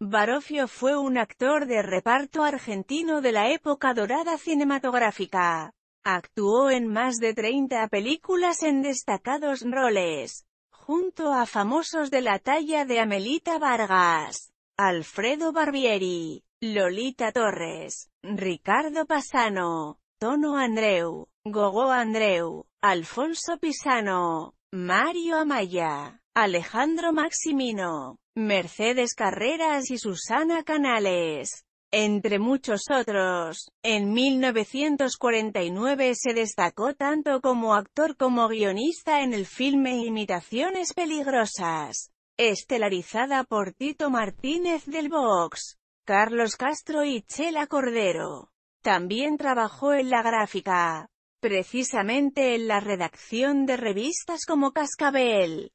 Barofio fue un actor de reparto argentino de la época dorada cinematográfica. Actuó en más de 30 películas en destacados roles, junto a famosos de la talla de Amelita Vargas, Alfredo Barbieri, Lolita Torres, Ricardo Pasano, Tono Andreu, Gogo Andreu, Alfonso Pisano, Mario Amaya, Alejandro Maximino, Mercedes Carreras y Susana Canales. Entre muchos otros, en 1949 se destacó tanto como actor como guionista en el filme Imitaciones Peligrosas, estelarizada por Tito Martínez del Box, Carlos Castro y Chela Cordero. También trabajó en la gráfica, precisamente en la redacción de revistas como Cascabel,